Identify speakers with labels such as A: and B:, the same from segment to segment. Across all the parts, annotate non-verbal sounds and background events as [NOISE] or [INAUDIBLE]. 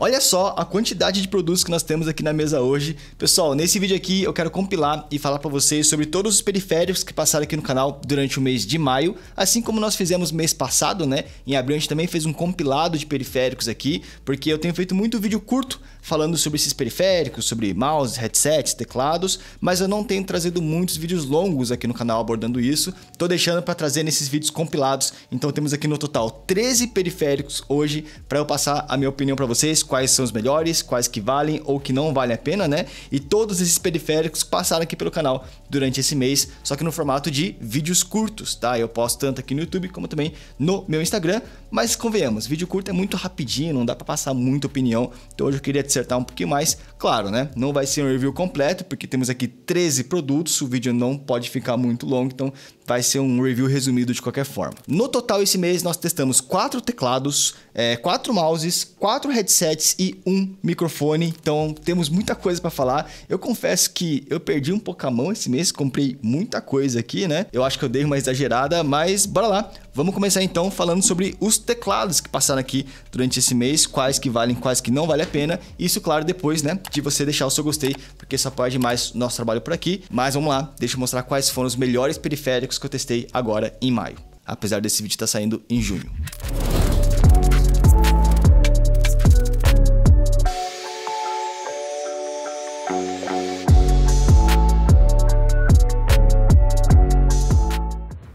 A: Olha só a quantidade de produtos que nós temos aqui na mesa hoje. Pessoal, nesse vídeo aqui eu quero compilar e falar para vocês sobre todos os periféricos que passaram aqui no canal durante o mês de maio, assim como nós fizemos mês passado, né? Em abril a gente também fez um compilado de periféricos aqui, porque eu tenho feito muito vídeo curto falando sobre esses periféricos, sobre mouse, headsets, teclados, mas eu não tenho trazido muitos vídeos longos aqui no canal abordando isso. Tô deixando para trazer nesses vídeos compilados. Então temos aqui no total 13 periféricos hoje para eu passar a minha opinião para vocês, quais são os melhores, quais que valem ou que não valem a pena, né? E todos esses periféricos passaram aqui pelo canal durante esse mês, só que no formato de vídeos curtos, tá? Eu posto tanto aqui no YouTube como também no meu Instagram. Mas convenhamos, vídeo curto é muito rapidinho, não dá para passar muita opinião. Então hoje eu queria dissertar um pouquinho mais. Claro, né? Não vai ser um review completo, porque temos aqui 13 produtos, o vídeo não pode ficar muito longo, então vai ser um review resumido de qualquer forma. No total, esse mês nós testamos quatro teclados, é, quatro mouses, quatro headsets e um microfone. Então temos muita coisa para falar. Eu confesso que eu perdi um pouco a mão esse mês, comprei muita coisa aqui, né? Eu acho que eu dei uma exagerada, mas bora lá. Vamos começar então falando sobre os teclados que passaram aqui durante esse mês, quais que valem, quais que não vale a pena. Isso, claro, depois, né, de você deixar o seu gostei, porque isso apoia demais o nosso trabalho por aqui. Mas vamos lá, deixa eu mostrar quais foram os melhores periféricos que eu testei agora em maio, apesar desse vídeo estar tá saindo em junho.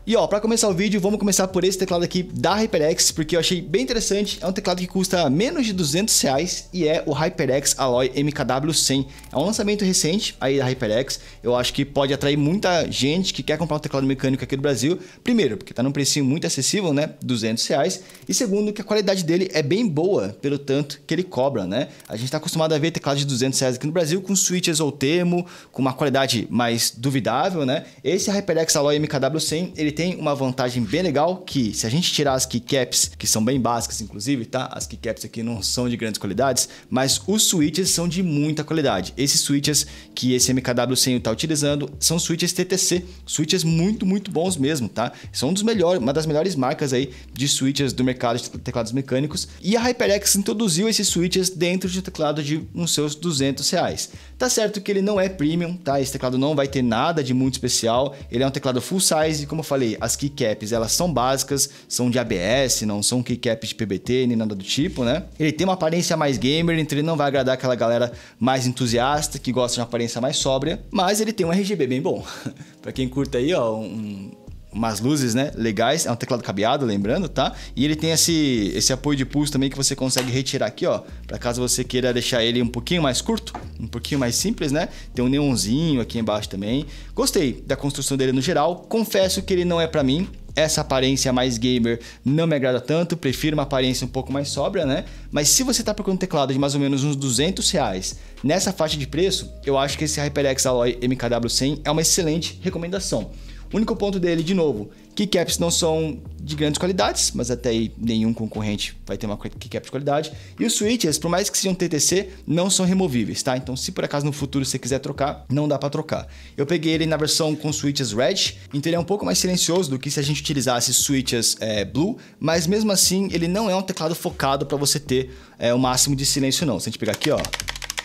A: E ó, para começar o vídeo, vamos começar por esse teclado aqui da HyperX, porque eu achei bem interessante. É um teclado que custa menos de 200 reais e é o HyperX Alloy MKW100. É um lançamento recente aí da HyperX. Eu acho que pode atrair muita gente que quer comprar um teclado mecânico aqui do Brasil. Primeiro, porque tá num precinho muito acessível, né? 200 reais. E segundo, que a qualidade dele é bem boa, pelo tanto que ele cobra, né? A gente tá acostumado a ver teclados de 200 reais aqui no Brasil com switches ou termo, com uma qualidade mais duvidável, né? Esse HyperX Alloy MKW100, ele tem uma vantagem bem legal que se a gente tirar as keycaps, que são bem básicas inclusive, tá? As keycaps aqui não são de grandes qualidades, mas os switches são de muita qualidade. Esses switches que esse MKW100 está utilizando são switches TTC, switches muito, muito bons mesmo, tá? São um dos melhores, uma das melhores marcas aí de switches do mercado de teclados mecânicos e a HyperX introduziu esses switches dentro de um teclado de uns seus 200 reais. Tá certo que ele não é premium, tá? Esse teclado não vai ter nada de muito especial. Ele é um teclado full size, como eu falei, as keycaps elas são básicas, são de ABS, não são keycaps de PBT nem nada do tipo, né? Ele tem uma aparência mais gamer, então ele não vai agradar aquela galera mais entusiasta que gosta de uma aparência mais sóbria, mas ele tem um RGB bem bom. [LAUGHS] para quem curta aí, ó, um umas luzes, né? Legais. É um teclado cabeado, lembrando, tá? E ele tem esse, esse apoio de pulso também que você consegue retirar aqui, ó. Para caso você queira deixar ele um pouquinho mais curto, um pouquinho mais simples, né? Tem um neonzinho aqui embaixo também. Gostei da construção dele no geral. Confesso que ele não é para mim essa aparência mais gamer não me agrada tanto, prefiro uma aparência um pouco mais sóbria, né? Mas se você tá procurando um teclado de mais ou menos uns 200 reais nessa faixa de preço, eu acho que esse HyperX Alloy MKW100 é uma excelente recomendação. O único ponto dele, de novo, keycaps não são de grandes qualidades, mas até aí nenhum concorrente vai ter uma keycap de qualidade. E os switches, por mais que sejam TTC, não são removíveis, tá? Então, se por acaso no futuro você quiser trocar, não dá para trocar. Eu peguei ele na versão com switches red, então ele é um pouco mais silencioso do que se a gente utilizasse switches é, blue, mas mesmo assim ele não é um teclado focado para você ter é, o máximo de silêncio não. Se a gente pegar aqui, ó,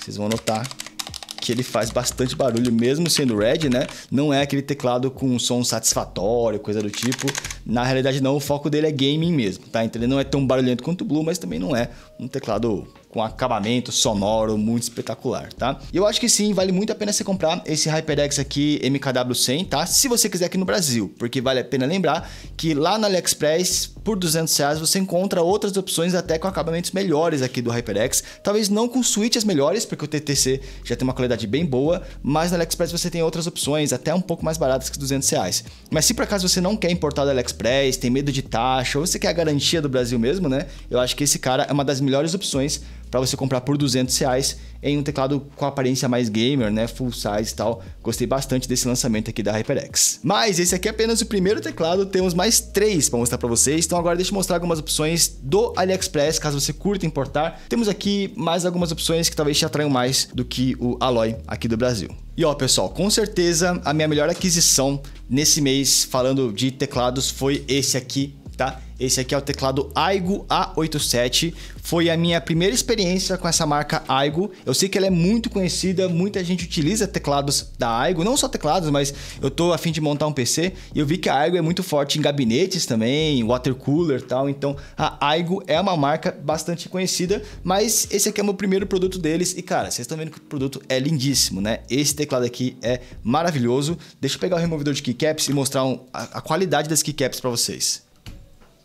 A: vocês vão notar que ele faz bastante barulho, mesmo sendo Red, né? Não é aquele teclado com um som satisfatório, coisa do tipo. Na realidade, não, o foco dele é gaming mesmo, tá? Então ele não é tão barulhento quanto o Blue, mas também não é um teclado com acabamento sonoro muito espetacular, tá? E eu acho que sim, vale muito a pena você comprar esse HyperX aqui MKW100, tá? Se você quiser aqui no Brasil, porque vale a pena lembrar que lá na AliExpress por 200 reais você encontra outras opções até com acabamentos melhores aqui do HyperX. Talvez não com switches melhores, porque o TTC já tem uma qualidade bem boa, mas no AliExpress você tem outras opções, até um pouco mais baratas que 200 reais. Mas se por acaso você não quer importar da AliExpress, tem medo de taxa, ou você quer a garantia do Brasil mesmo, né? Eu acho que esse cara é uma das melhores opções para você comprar por 200 reais em um teclado com aparência mais gamer, né, full size e tal. Gostei bastante desse lançamento aqui da HyperX. Mas esse aqui é apenas o primeiro teclado, temos mais três para mostrar para vocês. Então agora deixa eu mostrar algumas opções do AliExpress, caso você curta importar. Temos aqui mais algumas opções que talvez te atraiam mais do que o Alloy aqui do Brasil. E ó, pessoal, com certeza a minha melhor aquisição nesse mês falando de teclados foi esse aqui tá? Esse aqui é o teclado Aigo A87. Foi a minha primeira experiência com essa marca Aigo. Eu sei que ela é muito conhecida, muita gente utiliza teclados da Aigo, não só teclados, mas eu tô a fim de montar um PC e eu vi que a Aigo é muito forte em gabinetes também, water cooler, tal. Então, a Aigo é uma marca bastante conhecida, mas esse aqui é o meu primeiro produto deles e cara, vocês estão vendo que o produto é lindíssimo, né? Esse teclado aqui é maravilhoso. Deixa eu pegar o removedor de keycaps e mostrar um, a, a qualidade das keycaps para vocês.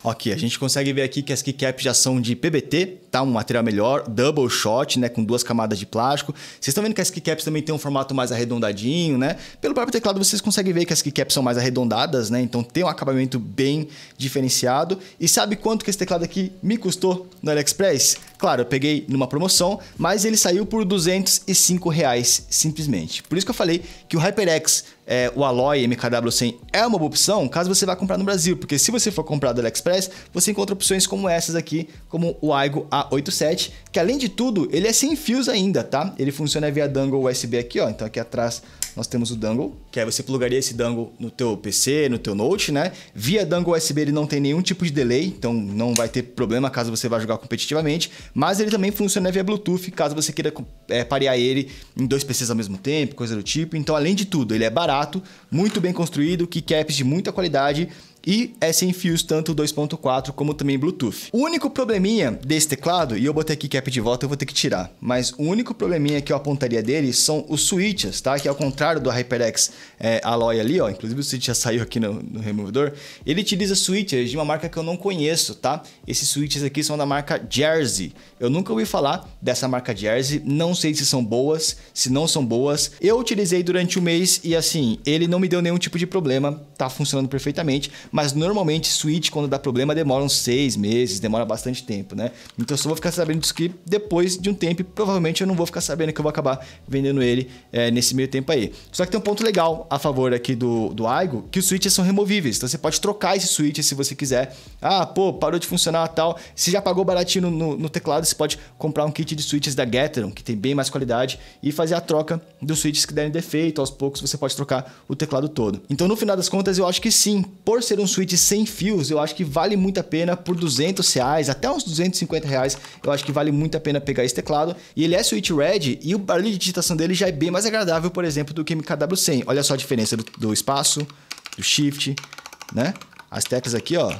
A: Ok, a gente consegue ver aqui que as keycaps já são de PBT, tá? Um material melhor, double shot, né? Com duas camadas de plástico. Vocês estão vendo que as keycaps também têm um formato mais arredondadinho, né? Pelo próprio teclado vocês conseguem ver que as keycaps são mais arredondadas, né? Então tem um acabamento bem diferenciado. E sabe quanto que esse teclado aqui me custou no AliExpress? Claro, eu peguei numa promoção, mas ele saiu por 205 reais simplesmente. Por isso que eu falei que o HyperX é, o Alloy MKW100 é uma boa opção caso você vá comprar no Brasil, porque se você for comprar do AliExpress, você encontra opções como essas aqui, como o Aigo A87, que além de tudo, ele é sem fios ainda, tá? Ele funciona via dangle USB aqui, ó, então aqui atrás nós temos o dangle, que aí você plugaria esse dangle no teu PC, no teu Note, né? Via dangle USB ele não tem nenhum tipo de delay, então não vai ter problema caso você vá jogar competitivamente, mas ele também funciona via Bluetooth, caso você queira é, parear ele em dois PCs ao mesmo tempo, coisa do tipo. Então, além de tudo, ele é barato, barato, muito bem construído, caps de muita qualidade e é sem fios tanto 2.4 como também Bluetooth. O único probleminha desse teclado, e eu botei aqui cap é de volta, eu vou ter que tirar, mas o único probleminha que eu apontaria dele são os switches, tá? Que ao contrário do HyperX é, Alloy ali, ó, inclusive o switch já [LAUGHS] saiu aqui no, no removedor, ele utiliza switches de uma marca que eu não conheço, tá? Esses switches aqui são da marca Jersey. Eu nunca ouvi falar dessa marca Jersey, não sei se são boas, se não são boas. Eu utilizei durante um mês e assim, ele não me deu nenhum tipo de problema, tá funcionando perfeitamente, mas normalmente Switch, quando dá problema, demora uns seis meses, demora bastante tempo, né? Então eu só vou ficar sabendo disso aqui depois de um tempo provavelmente eu não vou ficar sabendo que eu vou acabar vendendo ele é, nesse meio tempo aí. Só que tem um ponto legal a favor aqui do, do Aigo, que os switches são removíveis, então você pode trocar esse switch se você quiser. Ah, pô, parou de funcionar tal. Se já pagou baratinho no, no, no teclado, você pode comprar um kit de switches da Gateron, que tem bem mais qualidade, e fazer a troca dos switches que derem defeito. Aos poucos você pode trocar o teclado todo. Então, no final das contas, eu acho que sim, por ser um um switch sem fios, eu acho que vale muito a pena por 200 reais, até uns 250 reais, eu acho que vale muito a pena pegar esse teclado. E ele é switch red e o barulho de digitação dele já é bem mais agradável, por exemplo, do que o MKW100. Olha só a diferença do, do espaço, do shift, né? As teclas aqui, ó,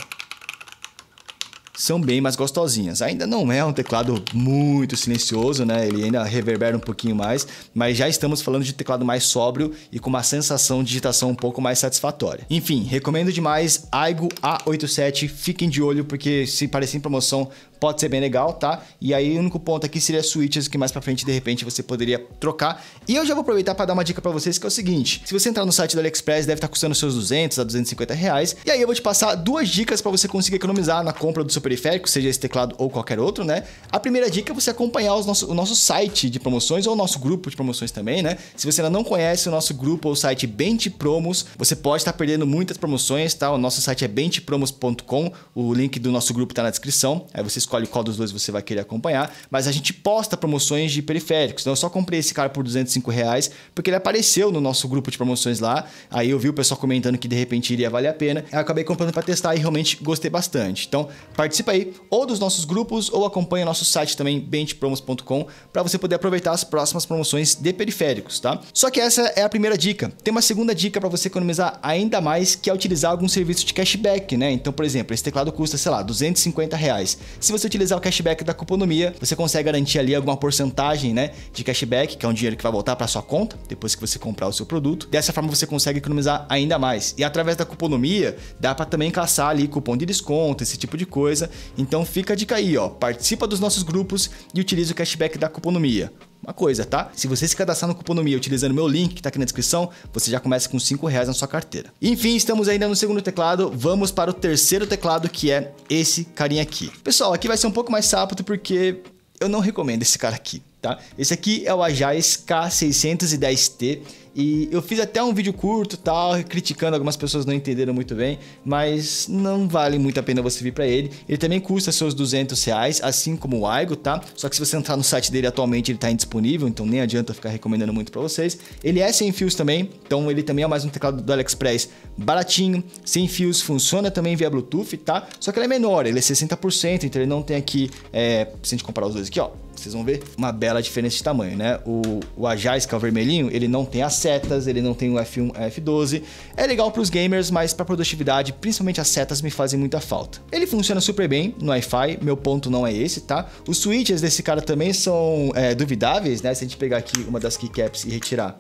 A: são bem mais gostosinhas. Ainda não é um teclado muito silencioso, né? Ele ainda reverbera um pouquinho mais, mas já estamos falando de teclado mais sóbrio e com uma sensação de digitação um pouco mais satisfatória. Enfim, recomendo demais Aigo A87, fiquem de olho porque se parecer em promoção pode ser bem legal, tá? E aí o único ponto aqui seria switches que mais para frente de repente você poderia trocar. E eu já vou aproveitar para dar uma dica para vocês que é o seguinte: se você entrar no site do AliExpress, deve estar tá custando seus 200 a 250 reais. E aí eu vou te passar duas dicas para você conseguir economizar na compra do seu periférico, seja esse teclado ou qualquer outro, né? A primeira dica é você acompanhar os nosso, o nosso site de promoções ou o nosso grupo de promoções também, né? Se você ainda não conhece o nosso grupo ou site Bente Promos, você pode estar tá perdendo muitas promoções, tá? O nosso site é bentepromos.com, o link do nosso grupo está na descrição. Aí vocês escolhe qual dos dois você vai querer acompanhar, mas a gente posta promoções de periféricos. Então eu só comprei esse cara por 205 reais porque ele apareceu no nosso grupo de promoções lá. Aí eu vi o pessoal comentando que de repente iria valer a pena. Aí eu acabei comprando para testar e realmente gostei bastante. Então participa aí ou dos nossos grupos ou acompanha nosso site também benchpromos.com para você poder aproveitar as próximas promoções de periféricos, tá? Só que essa é a primeira dica. Tem uma segunda dica para você economizar ainda mais que é utilizar algum serviço de cashback, né? Então, por exemplo, esse teclado custa, sei lá, 250 reais. Se você você utilizar o cashback da Cuponomia, você consegue garantir ali alguma porcentagem, né, de cashback, que é um dinheiro que vai voltar para sua conta depois que você comprar o seu produto. Dessa forma você consegue economizar ainda mais. E através da Cuponomia, dá para também caçar ali cupom de desconto, esse tipo de coisa. Então fica de cair ó, participa dos nossos grupos e utilize o cashback da Cuponomia uma coisa, tá? Se você se cadastrar no Cuponomia utilizando meu link que tá aqui na descrição, você já começa com 5 reais na sua carteira. Enfim, estamos ainda no segundo teclado, vamos para o terceiro teclado que é esse carinha aqui. Pessoal, aqui vai ser um pouco mais rápido porque eu não recomendo esse cara aqui, tá? Esse aqui é o Ajax K610T. E eu fiz até um vídeo curto tal, criticando, algumas pessoas não entenderam muito bem, mas não vale muito a pena você vir para ele. Ele também custa seus 200 reais, assim como o Aigo, tá? Só que se você entrar no site dele atualmente, ele tá indisponível, então nem adianta eu ficar recomendando muito para vocês. Ele é sem fios também, então ele também é mais um teclado do AliExpress baratinho, sem fios, funciona também via Bluetooth, tá? Só que ele é menor, ele é 60%, então ele não tem aqui, é, se a gente comparar os dois aqui, ó, vocês vão ver uma bela diferença de tamanho, né? O, o Ajax, que é o vermelhinho, ele não tem as setas, ele não tem o F1, F12. É legal para os gamers, mas para produtividade, principalmente as setas me fazem muita falta. Ele funciona super bem no Wi-Fi, meu ponto não é esse, tá? Os switches desse cara também são é, duvidáveis, né? Se a gente pegar aqui uma das keycaps e retirar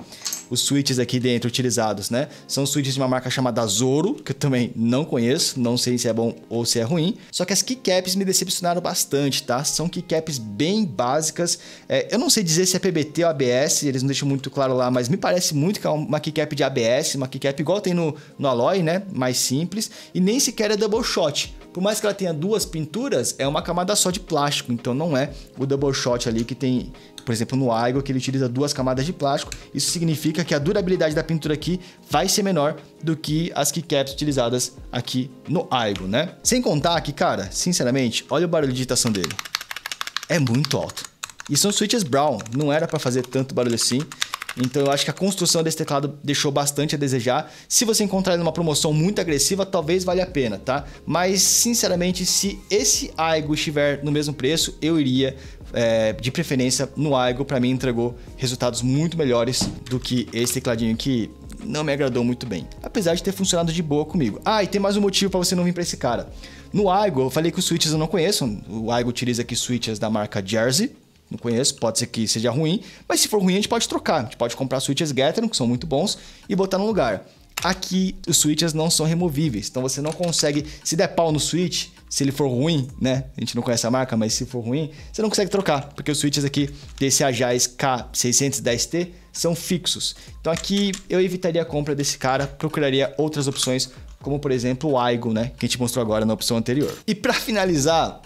A: os switches aqui dentro utilizados, né? São switches de uma marca chamada Zoro, que eu também não conheço, não sei se é bom ou se é ruim. Só que as keycaps me decepcionaram bastante, tá? São keycaps bem baixas básicas. É, eu não sei dizer se é PBT ou ABS, eles não deixam muito claro lá, mas me parece muito que é uma keycap de ABS, uma keycap igual tem no, no Alloy, né? Mais simples. E nem sequer é double shot. Por mais que ela tenha duas pinturas, é uma camada só de plástico, então não é o double shot ali que tem por exemplo, no Aigo, que ele utiliza duas camadas de plástico, isso significa que a durabilidade da pintura aqui vai ser menor do que as keycaps utilizadas aqui no Aigo, né? Sem contar que, cara, sinceramente, olha o barulho de digitação dele é muito alto. E são switches Brown, não era para fazer tanto barulho assim. Então eu acho que a construção desse teclado deixou bastante a desejar. Se você encontrar ele numa promoção muito agressiva, talvez valha a pena, tá? Mas sinceramente, se esse Aigo estiver no mesmo preço, eu iria é, de preferência no Aigo. Para mim entregou resultados muito melhores do que esse tecladinho que não me agradou muito bem. Apesar de ter funcionado de boa comigo. Ah, e tem mais um motivo para você não vir para esse cara. No Aigo, eu falei que os switches eu não conheço. O Aigo utiliza aqui switches da marca Jersey. Não conheço, pode ser que seja ruim, mas se for ruim a gente pode trocar. A gente pode comprar switches Gatherum, que são muito bons, e botar no lugar. Aqui os switches não são removíveis, então você não consegue. Se der pau no switch, se ele for ruim, né? A gente não conhece a marca, mas se for ruim, você não consegue trocar, porque os switches aqui desse Ajax K610T são fixos. Então aqui eu evitaria a compra desse cara, procuraria outras opções como por exemplo o Aigo, né, que a gente mostrou agora na opção anterior. E para finalizar,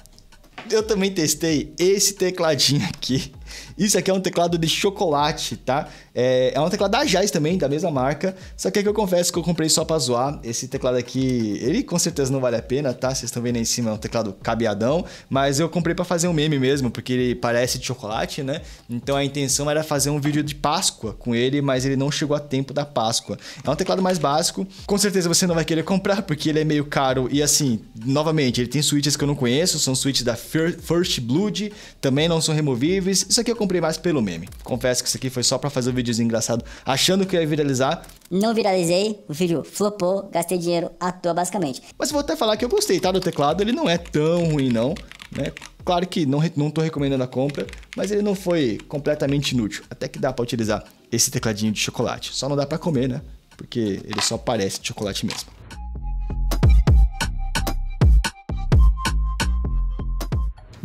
A: eu também testei esse tecladinho aqui, isso aqui é um teclado de chocolate, tá? É, é um teclado da Jazz também, da mesma marca. Só que aqui eu confesso que eu comprei só pra zoar. Esse teclado aqui, ele com certeza não vale a pena, tá? Vocês estão vendo aí em cima, é um teclado cabeadão. Mas eu comprei para fazer um meme mesmo, porque ele parece de chocolate, né? Então a intenção era fazer um vídeo de Páscoa com ele, mas ele não chegou a tempo da Páscoa. É um teclado mais básico. Com certeza você não vai querer comprar, porque ele é meio caro. E assim, novamente, ele tem switches que eu não conheço. São switches da First Blood, também não são removíveis. Isso aqui eu comprei comprei mais pelo meme. Confesso que isso aqui foi só pra fazer um videozinho engraçado, achando que ia viralizar. Não viralizei, o vídeo flopou, gastei dinheiro à toa basicamente. Mas vou até falar que eu gostei, tá? Do teclado, ele não é tão ruim não, né? Claro que não, não tô recomendando a compra, mas ele não foi completamente inútil. Até que dá pra utilizar esse tecladinho de chocolate. Só não dá pra comer, né? Porque ele só parece chocolate mesmo.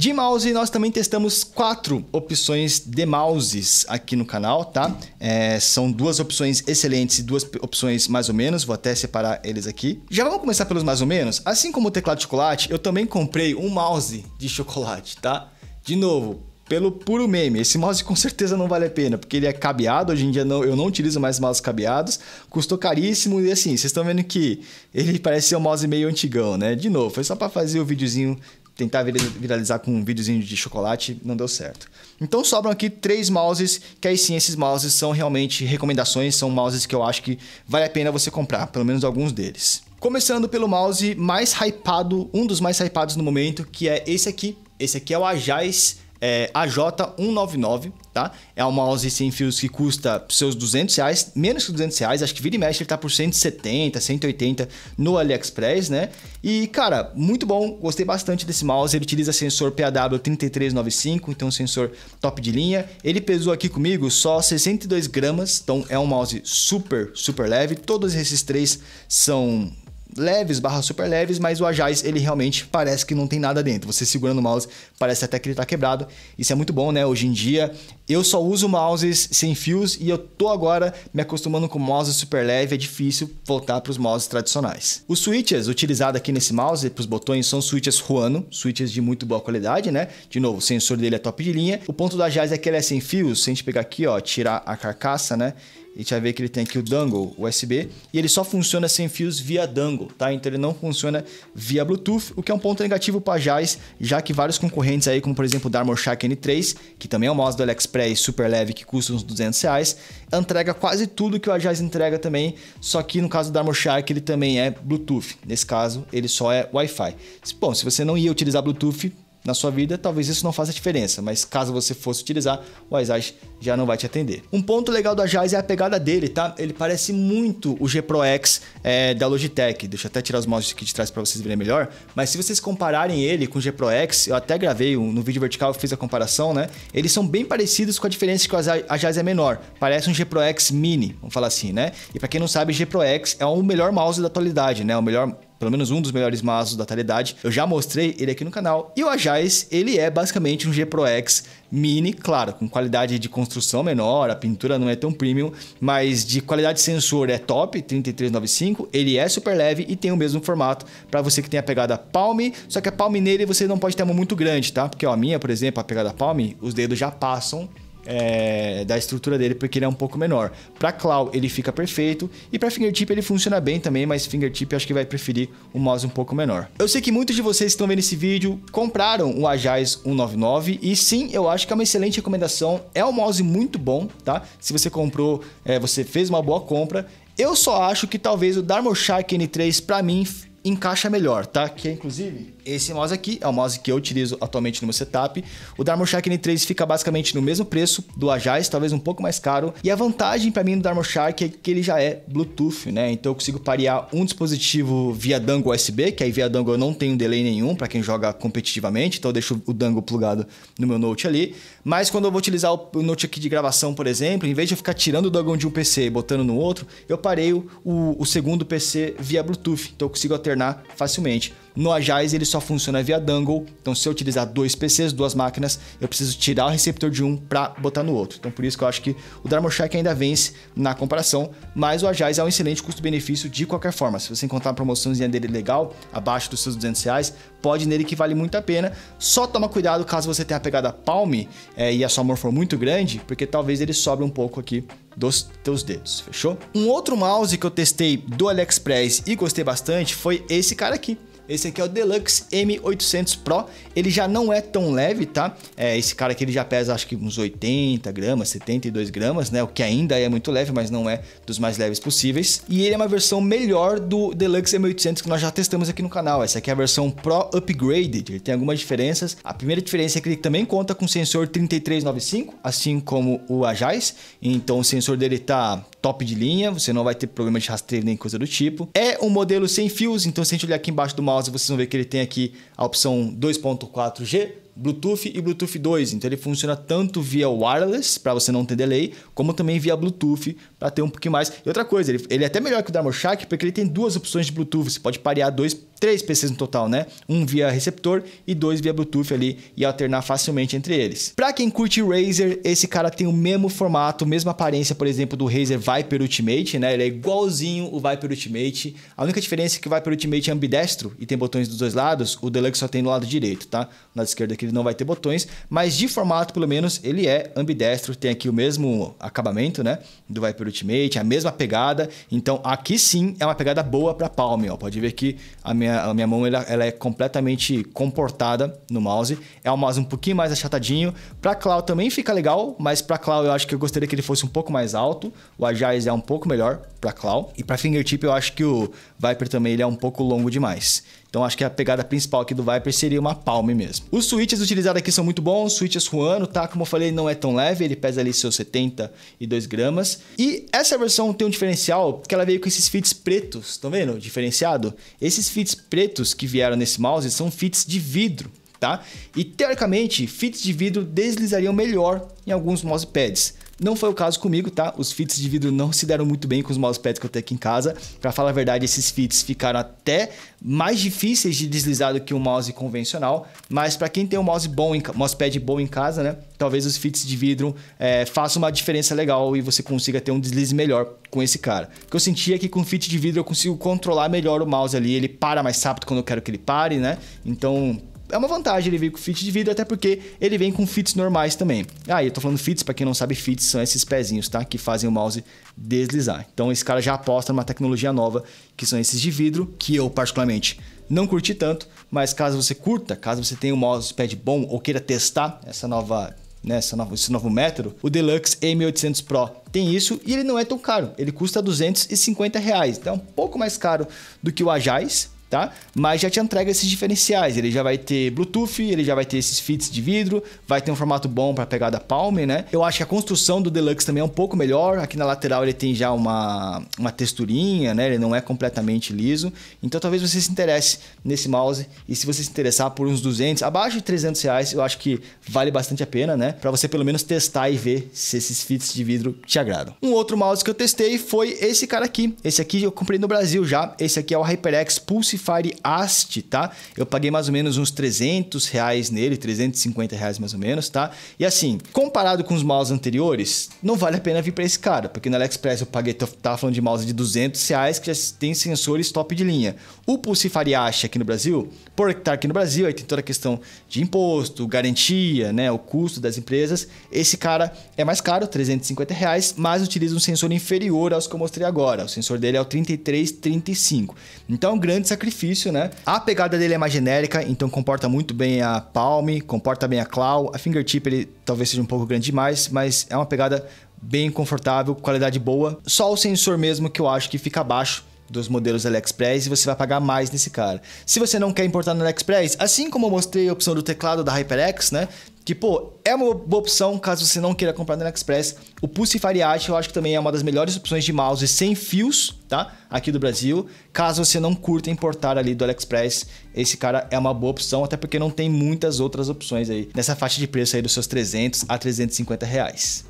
A: De mouse, nós também testamos quatro opções de mouses aqui no canal, tá? É, são duas opções excelentes e duas opções mais ou menos. Vou até separar eles aqui. Já vamos começar pelos mais ou menos? Assim como o teclado de chocolate, eu também comprei um mouse de chocolate, tá? De novo, pelo puro meme. Esse mouse com certeza não vale a pena, porque ele é cabeado. Hoje em dia não, eu não utilizo mais mouses cabeados. Custou caríssimo e assim, vocês estão vendo que ele parece ser um mouse meio antigão, né? De novo, foi só para fazer o videozinho tentar viralizar com um videozinho de chocolate, não deu certo. Então sobram aqui três mouses, que aí sim esses mouses são realmente recomendações, são mouses que eu acho que vale a pena você comprar, pelo menos alguns deles. Começando pelo mouse mais hypado, um dos mais hypados no momento, que é esse aqui. Esse aqui é o Ajax é, AJ199, tá? É uma mouse sem fios que custa seus 200 reais, menos que 200 reais, acho que vira e mexe ele tá por 170, 180 no AliExpress, né? E, cara, muito bom, gostei bastante desse mouse, ele utiliza sensor PAW3395, então sensor top de linha. Ele pesou aqui comigo só 62 gramas, então é um mouse super, super leve. Todos esses três são leves, barras super leves, mas o Agile ele realmente parece que não tem nada dentro. Você segurando o mouse, parece até que ele está quebrado. Isso é muito bom, né? Hoje em dia eu só uso mouses sem fios e eu tô agora me acostumando com mouse super leve, é difícil voltar para os mouses tradicionais. Os switches utilizados aqui nesse mouse para os botões são switches Ruano, switches de muito boa qualidade, né? De novo, o sensor dele é top de linha. O ponto da Jazz é que ele é sem fios, se a gente pegar aqui, ó, tirar a carcaça, né? a gente vai ver que ele tem aqui o dongle USB e ele só funciona sem fios via dongle, tá? Então ele não funciona via Bluetooth, o que é um ponto negativo para a Jazz, já que vários concorrentes aí, como por exemplo o Darmor Shark N3, que também é um mouse do AliExpress, super leve que custa uns 200 reais, entrega quase tudo que o Agiles entrega também, só que no caso do Shark ele também é Bluetooth, nesse caso ele só é Wi-Fi. Bom, se você não ia utilizar Bluetooth, na sua vida, talvez isso não faça diferença, mas caso você fosse utilizar, o Ajax já não vai te atender. Um ponto legal do Ajax é a pegada dele, tá? Ele parece muito o G Pro X é, da Logitech. Deixa eu até tirar os mouses aqui de trás para vocês verem melhor, mas se vocês compararem ele com o G Pro X, eu até gravei um, no vídeo vertical, fiz a comparação, né? Eles são bem parecidos com a diferença que o Ajax é menor. Parece um G Pro X Mini, vamos falar assim, né? E para quem não sabe, G Pro X é o melhor mouse da atualidade, né? O melhor pelo menos um dos melhores mazos da atualidade. Eu já mostrei ele aqui no canal. E o Ajais, ele é basicamente um G-Pro-X mini, claro, com qualidade de construção menor, a pintura não é tão premium, mas de qualidade de sensor é top, 3395, ele é super leve e tem o mesmo formato para você que tem a pegada palme, só que a palme nele você não pode ter uma muito grande, tá? Porque ó, a minha, por exemplo, a pegada palme, os dedos já passam é, da estrutura dele, porque ele é um pouco menor. Para claw ele fica perfeito e para fingertip ele funciona bem também, mas fingertip acho que vai preferir um mouse um pouco menor. Eu sei que muitos de vocês que estão vendo esse vídeo compraram o Agiles 199 e sim, eu acho que é uma excelente recomendação. É um mouse muito bom, tá? Se você comprou, é, você fez uma boa compra. Eu só acho que talvez o Darmo Shark N3 para mim encaixa melhor, tá? Que é inclusive esse mouse aqui é o mouse que eu utilizo atualmente no meu setup. O Darmo Shark N3 fica basicamente no mesmo preço do Ajax, talvez um pouco mais caro. E a vantagem para mim do Darmo Shark é que ele já é Bluetooth, né? Então eu consigo parear um dispositivo via dango USB, que aí via dango eu não tenho delay nenhum para quem joga competitivamente, então eu deixo o dango plugado no meu note ali. Mas quando eu vou utilizar o note aqui de gravação, por exemplo, em vez de eu ficar tirando o dango de um PC e botando no outro, eu parei o, o segundo PC via Bluetooth, então eu consigo alternar facilmente. No Agiles ele só funciona via dangle, então se eu utilizar dois PCs, duas máquinas, eu preciso tirar o receptor de um para botar no outro. Então por isso que eu acho que o DramoShack ainda vence na comparação, mas o Agiles é um excelente custo benefício de qualquer forma. Se você encontrar uma promoçãozinha dele legal, abaixo dos seus 200 reais, pode nele que vale muito a pena. Só toma cuidado caso você tenha pegada palme é, e a sua mão for muito grande, porque talvez ele sobre um pouco aqui dos teus dedos, fechou? Um outro mouse que eu testei do AliExpress e gostei bastante foi esse cara aqui esse aqui é o Deluxe M800 Pro. Ele já não é tão leve, tá? É, esse cara aqui ele já pesa acho que uns 80 gramas, 72 gramas, né? O que ainda é muito leve, mas não é dos mais leves possíveis. E ele é uma versão melhor do Deluxe M800 que nós já testamos aqui no canal. Essa aqui é a versão Pro Upgraded. Ele tem algumas diferenças. A primeira diferença é que ele também conta com sensor 3395, assim como o Ajais. Então o sensor dele tá top de linha, você não vai ter problema de rastreio nem coisa do tipo. É um modelo sem fios, então se a gente olhar aqui embaixo do mouse, vocês vão ver que ele tem aqui a opção 2.4G, Bluetooth e Bluetooth 2. Então ele funciona tanto via wireless, para você não ter delay, como também via Bluetooth, para ter um pouquinho mais. E outra coisa, ele, ele é até melhor que o Dharma Shark, porque ele tem duas opções de Bluetooth. Você pode parear dois, três PCs no total, né? Um via receptor e dois via Bluetooth ali e alternar facilmente entre eles. Para quem curte Razer, esse cara tem o mesmo formato, mesma aparência, por exemplo, do Razer Viper Ultimate, né? Ele é igualzinho o Viper Ultimate. A única diferença é que o Viper Ultimate é ambidestro e tem botões dos dois lados, o Deluxe só tem no lado direito, tá? No lado esquerdo aqui ele não vai ter botões, mas de formato, pelo menos, ele é ambidestro, tem aqui o mesmo acabamento, né? Do Viper Ultimate, a mesma pegada. Então, aqui sim é uma pegada boa para palme, ó. Pode ver que a minha, a minha mão ela, ela, é completamente comportada no mouse. É um mouse um pouquinho mais achatadinho. Para Cloud também fica legal, mas para Cloud eu acho que eu gostaria que ele fosse um pouco mais alto. O Agiles é um pouco melhor para Cloud. E para Fingertip eu acho que o Viper também ele é um pouco longo demais. Então acho que a pegada principal aqui do Viper seria uma palme mesmo. Os switches utilizados aqui são muito bons, switches é Ruano, tá? Como eu falei, não é tão leve, ele pesa ali seus 72 gramas. E essa versão tem um diferencial, porque ela veio com esses fits pretos, estão vendo? Diferenciado. Esses fits pretos que vieram nesse mouse são fits de vidro, tá? E teoricamente, fits de vidro deslizariam melhor em alguns mousepads. Não foi o caso comigo, tá? Os fits de vidro não se deram muito bem com os mousepads que eu tenho aqui em casa. Para falar a verdade, esses fits ficaram até mais difíceis de deslizar do que um mouse convencional. Mas para quem tem um mouse bom, em, mousepad bom em casa, né? Talvez os fits de vidro é, façam uma diferença legal e você consiga ter um deslize melhor com esse cara. O que eu sentia é que com fit de vidro eu consigo controlar melhor o mouse ali. Ele para mais rápido quando eu quero que ele pare, né? Então é uma vantagem ele vir com fit de vidro, até porque ele vem com fits normais também. Ah, eu tô falando fits, para quem não sabe, fits são esses pezinhos, tá? Que fazem o mouse deslizar. Então esse cara já aposta numa tecnologia nova, que são esses de vidro, que eu particularmente não curti tanto, mas caso você curta, caso você tenha um mousepad bom ou queira testar essa nova nessa né, esse novo, esse novo método, o Deluxe M800 Pro tem isso e ele não é tão caro. Ele custa 250 reais, então é um pouco mais caro do que o Ajax, tá? Mas já te entrega esses diferenciais. Ele já vai ter Bluetooth, ele já vai ter esses fits de vidro, vai ter um formato bom para pegar da Palme, né? Eu acho que a construção do Deluxe também é um pouco melhor. Aqui na lateral ele tem já uma, uma texturinha, né? Ele não é completamente liso. Então talvez você se interesse nesse mouse e se você se interessar por uns 200, abaixo de 300 reais, eu acho que vale bastante a pena, né? Para você pelo menos testar e ver se esses fits de vidro te agradam. Um outro mouse que eu testei foi esse cara aqui. Esse aqui eu comprei no Brasil já. Esse aqui é o HyperX Pulse Fire Ast, tá? Eu paguei mais ou menos uns 300 reais nele, 350 reais mais ou menos, tá? E assim, comparado com os mouse anteriores, não vale a pena vir para esse cara, porque no AliExpress eu paguei, tá falando de mouse de 200 reais, que já tem sensores top de linha. O Pulse Fire Ast aqui no Brasil, por estar tá aqui no Brasil, aí tem toda a questão de imposto, garantia, né? O custo das empresas. Esse cara é mais caro, 350 reais, mas utiliza um sensor inferior aos que eu mostrei agora. O sensor dele é o 3335. Então, é um grande sacrifício difícil, né? A pegada dele é mais genérica, então comporta muito bem a palm, comporta bem a claw. A fingertip ele talvez seja um pouco grande demais, mas é uma pegada bem confortável, qualidade boa. Só o sensor mesmo que eu acho que fica abaixo dos modelos AliExpress e você vai pagar mais nesse cara. Se você não quer importar no AliExpress, assim como eu mostrei a opção do teclado da HyperX, né? que, pô, é uma boa opção caso você não queira comprar no AliExpress. O Pulse Fariat eu acho que também é uma das melhores opções de mouse sem fios, tá? Aqui do Brasil. Caso você não curta importar ali do AliExpress, esse cara é uma boa opção, até porque não tem muitas outras opções aí nessa faixa de preço aí dos seus 300 a 350 reais.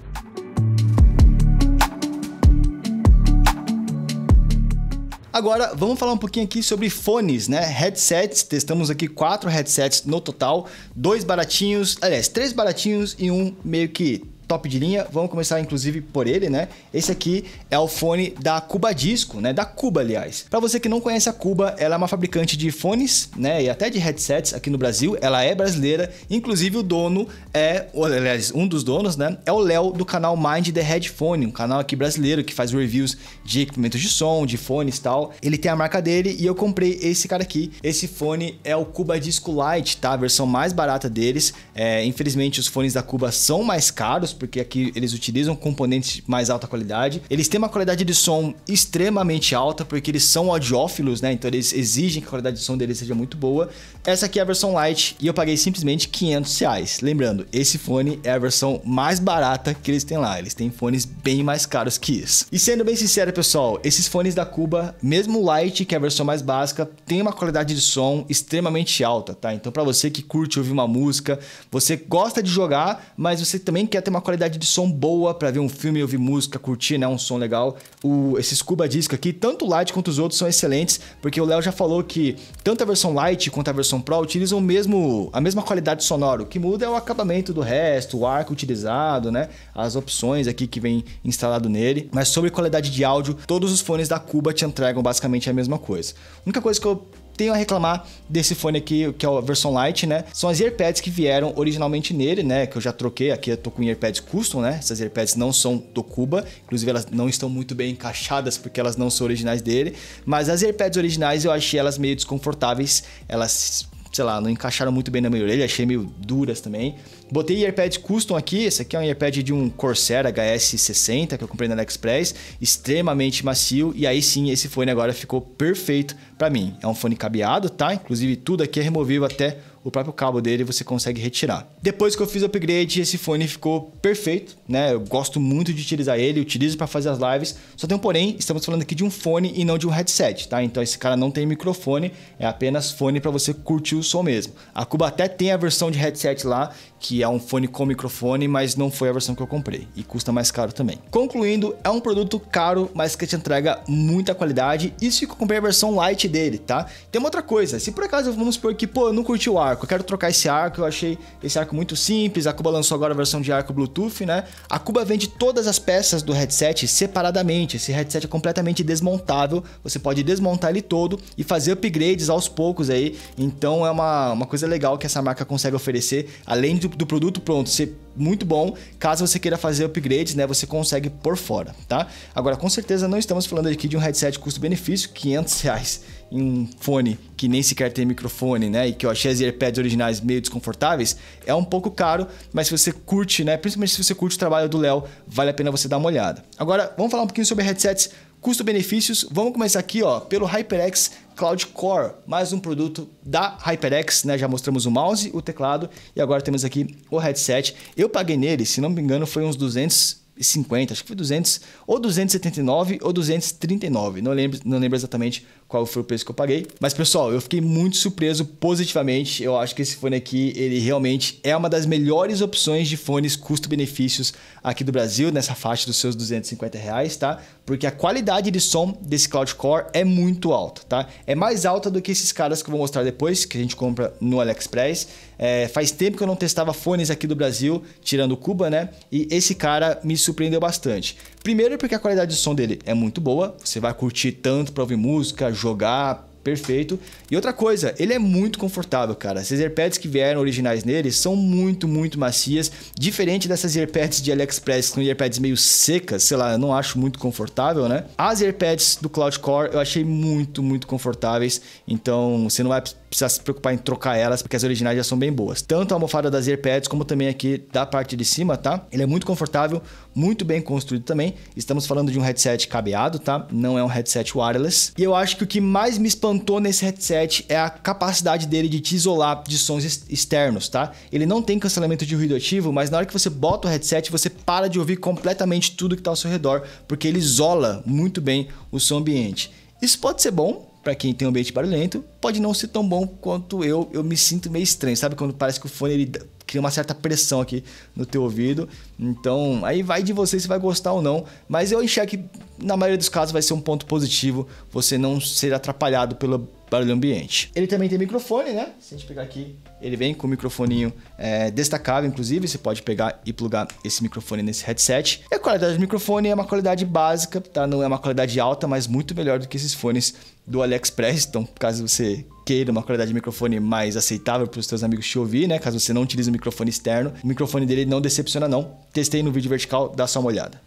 A: Agora, vamos falar um pouquinho aqui sobre fones, né? Headsets, testamos aqui quatro headsets no total, dois baratinhos, aliás, três baratinhos e um meio que top de linha. Vamos começar inclusive por ele, né? Esse aqui é o fone da Cuba Disco, né? Da Cuba, aliás. Para você que não conhece a Cuba, ela é uma fabricante de fones, né? E até de headsets aqui no Brasil. Ela é brasileira, inclusive o dono é, aliás, um dos donos, né? É o Léo do canal Mind the Headphone, um canal aqui brasileiro que faz reviews de equipamentos de som, de fones e tal. Ele tem a marca dele e eu comprei esse cara aqui. Esse fone é o Cuba Disco Lite, tá? A versão mais barata deles. É, infelizmente os fones da Cuba são mais caros porque aqui eles utilizam componentes mais alta qualidade. Eles têm uma qualidade de som extremamente alta, porque eles são audiófilos, né? Então eles exigem que a qualidade de som deles seja muito boa. Essa aqui é a versão light e eu paguei simplesmente 500 reais. Lembrando, esse fone é a versão mais barata que eles têm lá. Eles têm fones bem mais caros que isso. E sendo bem sincero, pessoal, esses fones da Cuba, mesmo light, que é a versão mais básica, tem uma qualidade de som extremamente alta, tá? Então para você que curte ouvir uma música, você gosta de jogar, mas você também quer ter uma qualidade qualidade de som boa para ver um filme e ouvir música, curtir, né? Um som legal. O, esses Cuba Disco aqui, tanto o Light quanto os outros são excelentes, porque o Léo já falou que tanto a versão Light quanto a versão Pro utilizam mesmo, a mesma qualidade sonora. O que muda é o acabamento do resto, o arco utilizado, né? As opções aqui que vem instalado nele. Mas sobre qualidade de áudio, todos os fones da Cuba te entregam basicamente a mesma coisa. A única coisa que eu tenho a reclamar desse fone aqui, que é a versão light, né? São as earpads que vieram originalmente nele, né? Que eu já troquei, aqui eu tô com earpads custom, né? Essas earpads não são do Cuba, inclusive elas não estão muito bem encaixadas porque elas não são originais dele, mas as earpads originais eu achei elas meio desconfortáveis, elas sei lá, não encaixaram muito bem na minha orelha, achei meio duras também. Botei earpad custom aqui, esse aqui é um earpad de um Corsair HS60 que eu comprei na AliExpress, extremamente macio, e aí sim esse fone agora ficou perfeito para mim. É um fone cabeado, tá? Inclusive tudo aqui é removível até o próprio cabo dele você consegue retirar. Depois que eu fiz o upgrade, esse fone ficou perfeito, né? Eu gosto muito de utilizar ele, utilizo para fazer as lives. Só tem um porém, estamos falando aqui de um fone e não de um headset, tá? Então esse cara não tem microfone, é apenas fone para você curtir o som mesmo. A Cuba até tem a versão de headset lá que é um fone com microfone, mas não foi a versão que eu comprei e custa mais caro também. Concluindo, é um produto caro, mas que te entrega muita qualidade. Isso que eu comprei a versão light dele, tá? Tem uma outra coisa, se por acaso vamos supor que, pô, eu não curti o arco, eu quero trocar esse arco, eu achei esse arco muito simples, a Cuba lançou agora a versão de arco Bluetooth, né? A Cuba vende todas as peças do headset separadamente, esse headset é completamente desmontável, você pode desmontar ele todo e fazer upgrades aos poucos aí, então é uma, uma coisa legal que essa marca consegue oferecer, além do do produto pronto ser muito bom. Caso você queira fazer upgrades, né, você consegue por fora, tá? Agora, com certeza não estamos falando aqui de um headset custo-benefício, 500 reais em um fone que nem sequer tem microfone, né, e que eu achei as earpads originais meio desconfortáveis, é um pouco caro, mas se você curte, né, principalmente se você curte o trabalho do Léo, vale a pena você dar uma olhada. Agora, vamos falar um pouquinho sobre headsets custo-benefícios. Vamos começar aqui, ó, pelo HyperX Cloud Core, mais um produto da HyperX, né? Já mostramos o mouse, o teclado e agora temos aqui o headset. Eu paguei nele, se não me engano, foi uns 250, acho que foi 200, ou 279 ou 239, não lembro, não lembro exatamente qual foi o preço que eu paguei. Mas pessoal, eu fiquei muito surpreso positivamente. Eu acho que esse fone aqui, ele realmente é uma das melhores opções de fones custo-benefícios aqui do Brasil, nessa faixa dos seus 250 reais, tá? Porque a qualidade de som desse Cloud Core é muito alta, tá? É mais alta do que esses caras que eu vou mostrar depois, que a gente compra no AliExpress. É, faz tempo que eu não testava fones aqui do Brasil, tirando Cuba, né? E esse cara me surpreendeu bastante. Primeiro, porque a qualidade de som dele é muito boa, você vai curtir tanto para ouvir música, jogar, perfeito. E outra coisa, ele é muito confortável, cara. Essas earpads que vieram originais nele são muito, muito macias. Diferente dessas earpads de AliExpress, que são earpads meio secas, sei lá, eu não acho muito confortável, né? As earpads do Cloud Core eu achei muito, muito confortáveis. Então, você não vai precisa se preocupar em trocar elas, porque as originais já são bem boas. Tanto a almofada das AirPads, como também aqui da parte de cima, tá? Ele é muito confortável, muito bem construído também. Estamos falando de um headset cabeado, tá? Não é um headset wireless. E eu acho que o que mais me espantou nesse headset é a capacidade dele de te isolar de sons externos, tá? Ele não tem cancelamento de ruído ativo, mas na hora que você bota o headset, você para de ouvir completamente tudo que está ao seu redor, porque ele isola muito bem o som ambiente. Isso pode ser bom, para quem tem um ambiente barulhento, pode não ser tão bom quanto eu. Eu me sinto meio estranho, sabe? Quando parece que o fone ele cria uma certa pressão aqui no teu ouvido. Então, aí vai de você se vai gostar ou não. Mas eu enxergo que na maioria dos casos vai ser um ponto positivo você não ser atrapalhado pelo barulho ambiente. Ele também tem microfone, né? Se a gente pegar aqui, ele vem com um microfoninho é, destacável, inclusive, você pode pegar e plugar esse microfone nesse headset. E a qualidade do microfone é uma qualidade básica, tá? Não é uma qualidade alta, mas muito melhor do que esses fones do AliExpress. Então, caso você queira uma qualidade de microfone mais aceitável para os seus amigos te ouvir, né? Caso você não utilize o um microfone externo, o microfone dele não decepciona não. Testei no vídeo vertical, dá só uma olhada.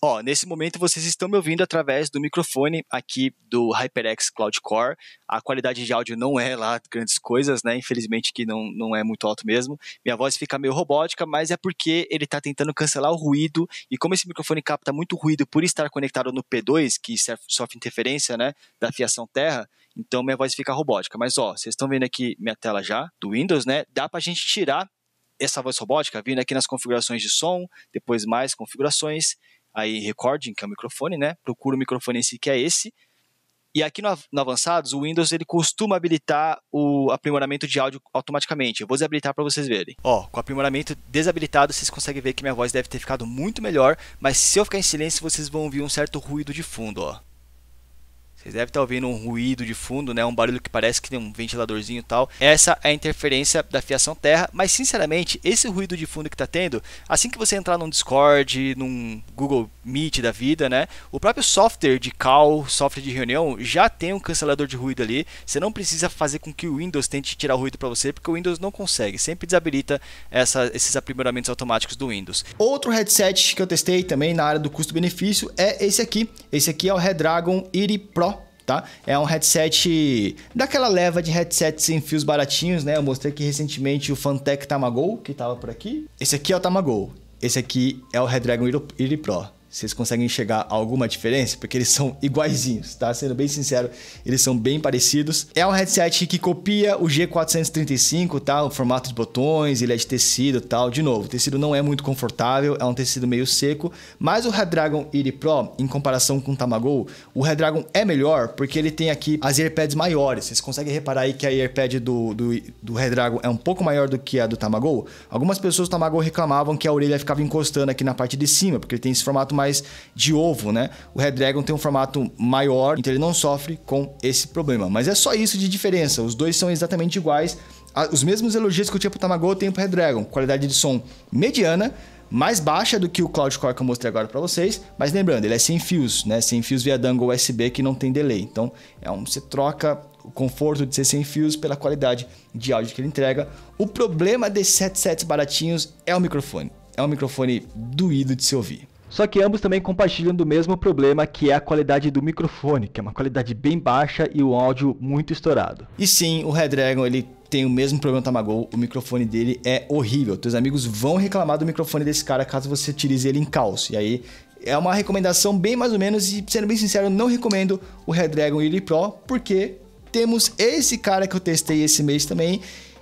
A: Ó, nesse momento vocês estão me ouvindo através do microfone aqui do HyperX Cloud Core. A qualidade de áudio não é lá grandes coisas, né? Infelizmente que não, não é muito alto mesmo. Minha voz fica meio robótica, mas é porque ele está tentando cancelar o ruído. E como esse microfone capta muito ruído por estar conectado no P2, que é sofre interferência, né? Da fiação terra, então minha voz fica robótica. Mas ó, vocês estão vendo aqui minha tela já, do Windows, né? Dá para a gente tirar essa voz robótica vindo aqui nas configurações de som, depois mais configurações aí recording, que é o microfone, né? Procura o microfone esse que é esse. E aqui no, no Avançados, o Windows ele costuma habilitar o aprimoramento de áudio automaticamente. Eu vou desabilitar para vocês verem. Ó, com o aprimoramento desabilitado, vocês conseguem ver que minha voz deve ter ficado muito melhor, mas se eu ficar em silêncio, vocês vão ouvir um certo ruído de fundo, ó. Vocês devem estar ouvindo um ruído de fundo, né? Um barulho que parece que tem um ventiladorzinho e tal. Essa é a interferência da fiação terra, mas sinceramente, esse ruído de fundo que está tendo, assim que você entrar num Discord, num Google Meet da vida, né? O próprio software de call, software de reunião, já tem um cancelador de ruído ali. Você não precisa fazer com que o Windows tente tirar o ruído para você, porque o Windows não consegue. Sempre desabilita essa, esses aprimoramentos automáticos do Windows. Outro headset que eu testei também na área do custo-benefício é esse aqui. Esse aqui é o Redragon Iri Pro tá? É um headset daquela leva de headsets sem fios baratinhos, né? Eu mostrei aqui recentemente o Fantech Tamagol, que tava por aqui. Esse aqui é o Tamagol. Esse aqui é o Redragon Ear Pro. Vocês conseguem enxergar alguma diferença? Porque eles são iguaizinhos, tá? Sendo bem sincero, eles são bem parecidos. É um headset que copia o G435, tá? O formato de botões, ele é de tecido tal. De novo, o tecido não é muito confortável, é um tecido meio seco. Mas o Redragon Eerie Pro, em comparação com o Tamago, o Redragon é melhor porque ele tem aqui as earpads maiores. Vocês conseguem reparar aí que a earpad do, do, do Redragon é um pouco maior do que a do Tamago? Algumas pessoas do Tamago reclamavam que a orelha ficava encostando aqui na parte de cima, porque ele tem esse formato mais de ovo, né? O Redragon tem um formato maior, então ele não sofre com esse problema. Mas é só isso de diferença, os dois são exatamente iguais. Os mesmos elogios que eu tinha pro Tamago, eu tenho pro Redragon. Qualidade de som mediana, mais baixa do que o Cloud Core que eu mostrei agora para vocês, mas lembrando, ele é sem fios, né? Sem fios via dongle USB que não tem delay. Então, é um você troca o conforto de ser sem fios pela qualidade de áudio que ele entrega. O problema desses headsets baratinhos é o microfone. É um microfone doído de se ouvir. Só que ambos também compartilham do mesmo problema, que é a qualidade do microfone, que é uma qualidade bem baixa e o áudio muito estourado. E sim, o Redragon ele tem o mesmo problema Tamagol, o microfone dele é horrível. Teus amigos vão reclamar do microfone desse cara caso você utilize ele em calço. E aí é uma recomendação bem mais ou menos e sendo bem sincero, não recomendo o Redragon Elite Pro porque temos esse cara que eu testei esse mês também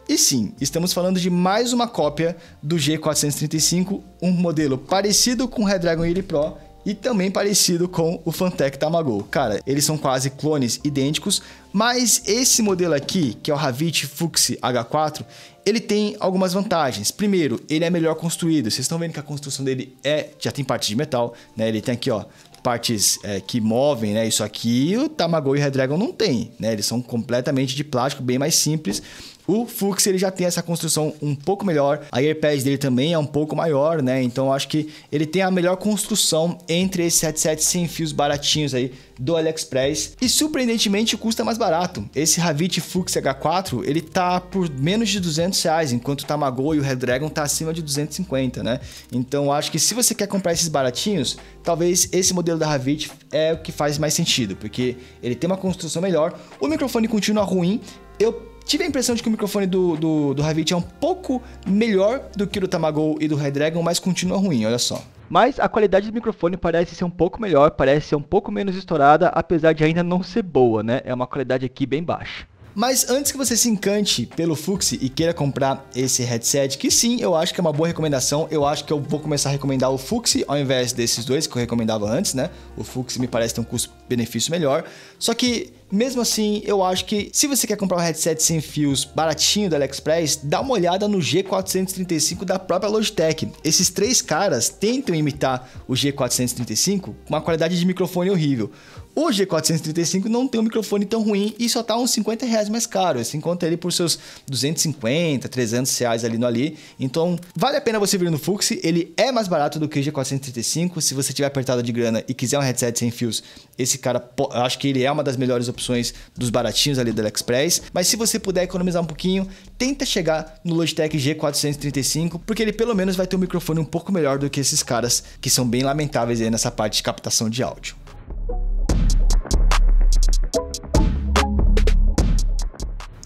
A: e sim, estamos falando de mais uma cópia do G435, um modelo parecido com o Redragon Elite Pro e também parecido com o Fantech Tamago. Cara, eles são quase clones idênticos, mas esse modelo aqui, que é o Ravit Fuxi H4, ele tem algumas vantagens. Primeiro, ele é melhor construído. Vocês estão vendo que a construção dele é já tem parte de metal, né? Ele tem aqui, ó, partes é, que movem, né? Isso aqui o Tamago e o Redragon não tem, né? Eles são completamente de plástico, bem mais simples. O Fux ele já tem essa construção um pouco melhor. A AirPad dele também é um pouco maior, né? Então acho que ele tem a melhor construção entre esses headsets sem fios baratinhos aí do AliExpress e surpreendentemente custa mais barato. Esse Havit Fux H4 ele tá por menos de 200 reais, enquanto o Tamago e o Red Dragon tá acima de 250, né? Então acho que se você quer comprar esses baratinhos, talvez esse modelo da Havit é o que faz mais sentido, porque ele tem uma construção melhor. O microfone continua ruim. Eu Tive a impressão de que o microfone do, do, do Havit é um pouco melhor do que o do Tamagol e do Red Dragon, mas continua ruim, olha só. Mas a qualidade do microfone parece ser um pouco melhor, parece ser um pouco menos estourada, apesar de ainda não ser boa, né? É uma qualidade aqui bem baixa. Mas antes que você se encante pelo Fuxi e queira comprar esse headset, que sim, eu acho que é uma boa recomendação, eu acho que eu vou começar a recomendar o Fuxi ao invés desses dois que eu recomendava antes, né? O Fuxi me parece ter um custo-benefício melhor. Só que mesmo assim, eu acho que se você quer comprar um headset sem fios baratinho da AliExpress, dá uma olhada no G435 da própria Logitech. Esses três caras tentam imitar o G435 com uma qualidade de microfone horrível. O G435 não tem um microfone tão ruim e só tá uns 50 reais mais caro. Você encontra ele por seus 250, 300 reais ali no Ali. Então, vale a pena você vir no Fuxi. Ele é mais barato do que o G435. Se você tiver apertado de grana e quiser um headset sem fios, esse cara, acho que ele é uma das melhores opções dos baratinhos ali da AliExpress. Mas se você puder economizar um pouquinho, tenta chegar no Logitech G435, porque ele pelo menos vai ter um microfone um pouco melhor do que esses caras que são bem lamentáveis aí nessa parte de captação de áudio.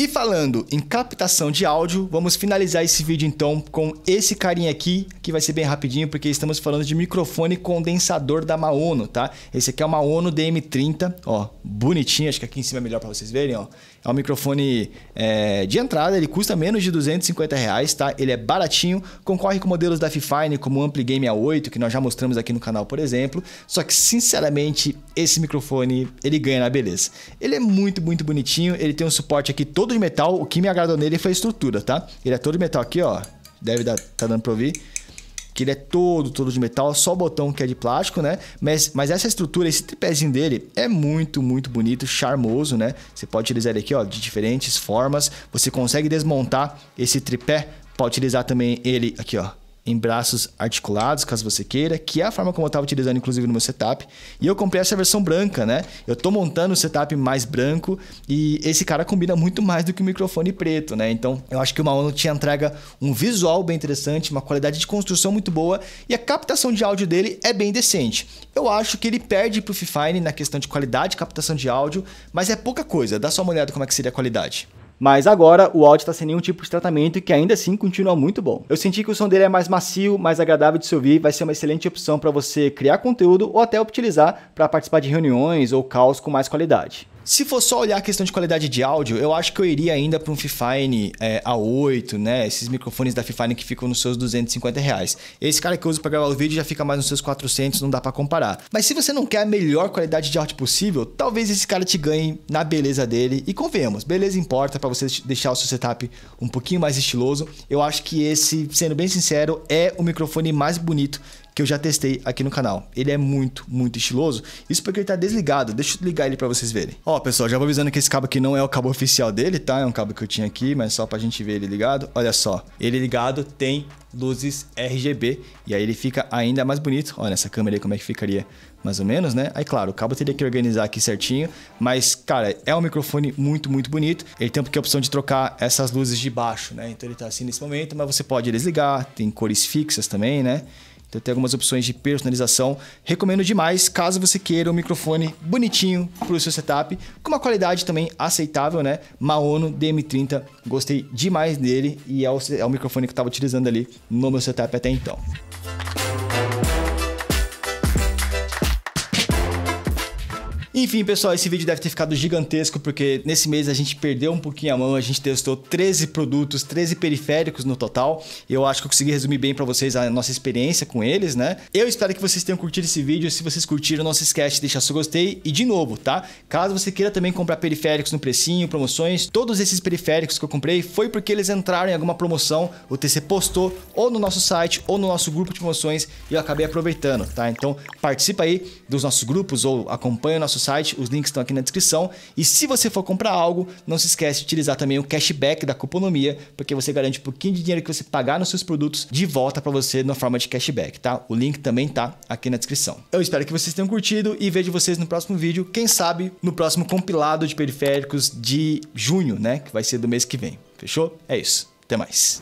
A: E falando em captação de áudio, vamos finalizar esse vídeo então com esse carinha aqui, que vai ser bem rapidinho, porque estamos falando de microfone condensador da Maono, tá? Esse aqui é uma Maono DM30, ó, bonitinho, acho que aqui em cima é melhor para vocês verem, ó. É um microfone é, de entrada, ele custa menos de 250 reais, tá? Ele é baratinho, concorre com modelos da Fifine, como o Ampli Game A8, que nós já mostramos aqui no canal, por exemplo. Só que, sinceramente, esse microfone, ele ganha na beleza. Ele é muito, muito bonitinho, ele tem um suporte aqui todo todo de metal. O que me agradou nele foi a estrutura, tá? Ele é todo de metal aqui, ó. Deve dar, tá dando pra ouvir. Que ele é todo, todo de metal, só o botão que é de plástico, né? Mas, mas essa estrutura, esse tripézinho dele é muito, muito bonito, charmoso, né? Você pode utilizar ele aqui, ó, de diferentes formas. Você consegue desmontar esse tripé. Pode utilizar também ele aqui, ó, em braços articulados, caso você queira, que é a forma como eu estava utilizando, inclusive, no meu setup. E eu comprei essa versão branca, né? Eu estou montando um setup mais branco e esse cara combina muito mais do que o um microfone preto, né? Então, eu acho que o Maono te entrega um visual bem interessante, uma qualidade de construção muito boa e a captação de áudio dele é bem decente. Eu acho que ele perde pro Fifine na questão de qualidade de captação de áudio, mas é pouca coisa. Dá só uma olhada como é que seria a qualidade. Mas agora o áudio está sem nenhum tipo de tratamento que ainda assim continua muito bom. Eu senti que o som dele é mais macio, mais agradável de se ouvir, vai ser uma excelente opção para você criar conteúdo ou até utilizar para participar de reuniões ou calls com mais qualidade. Se for só olhar a questão de qualidade de áudio, eu acho que eu iria ainda para um Fifine é, A8, né? Esses microfones da Fifine que ficam nos seus 250 reais. Esse cara que eu uso para gravar o vídeo já fica mais nos seus 400, não dá para comparar. Mas se você não quer a melhor qualidade de áudio possível, talvez esse cara te ganhe na beleza dele. E convenhamos, beleza importa para você deixar o seu setup um pouquinho mais estiloso. Eu acho que esse, sendo bem sincero, é o microfone mais bonito que eu já testei aqui no canal. Ele é muito, muito estiloso. Isso porque ele tá desligado. Deixa eu ligar ele para vocês verem. Ó, pessoal, já vou avisando que esse cabo aqui não é o cabo oficial dele, tá? É um cabo que eu tinha aqui, mas só pra gente ver ele ligado. Olha só, ele ligado tem luzes RGB e aí ele fica ainda mais bonito. Olha essa câmera aí como é que ficaria mais ou menos, né? Aí claro, o cabo teria que organizar aqui certinho, mas cara, é um microfone muito, muito bonito. Ele tem porque a opção de trocar essas luzes de baixo, né? Então ele tá assim nesse momento, mas você pode desligar, tem cores fixas também, né? Então, tem algumas opções de personalização. Recomendo demais, caso você queira um microfone bonitinho para o seu setup, com uma qualidade também aceitável, né? Maono DM30, gostei demais dele e é o, é o microfone que eu estava utilizando ali no meu setup até então. Enfim, pessoal, esse vídeo deve ter ficado gigantesco, porque nesse mês a gente perdeu um pouquinho a mão, a gente testou 13 produtos, 13 periféricos no total. Eu acho que eu consegui resumir bem para vocês a nossa experiência com eles, né? Eu espero que vocês tenham curtido esse vídeo. Se vocês curtiram, não se esquece de deixar seu gostei. E de novo, tá? Caso você queira também comprar periféricos no precinho, promoções, todos esses periféricos que eu comprei foi porque eles entraram em alguma promoção, o TC postou ou no nosso site ou no nosso grupo de promoções e eu acabei aproveitando, tá? Então participa aí dos nossos grupos ou acompanha nossos site, os links estão aqui na descrição. E se você for comprar algo, não se esquece de utilizar também o cashback da Cuponomia, porque você garante um pouquinho de dinheiro que você pagar nos seus produtos de volta para você na forma de cashback, tá? O link também tá aqui na descrição. Eu espero que vocês tenham curtido e vejo vocês no próximo vídeo, quem sabe no próximo compilado de periféricos de junho, né, que vai ser do mês que vem. Fechou? É isso. Até mais.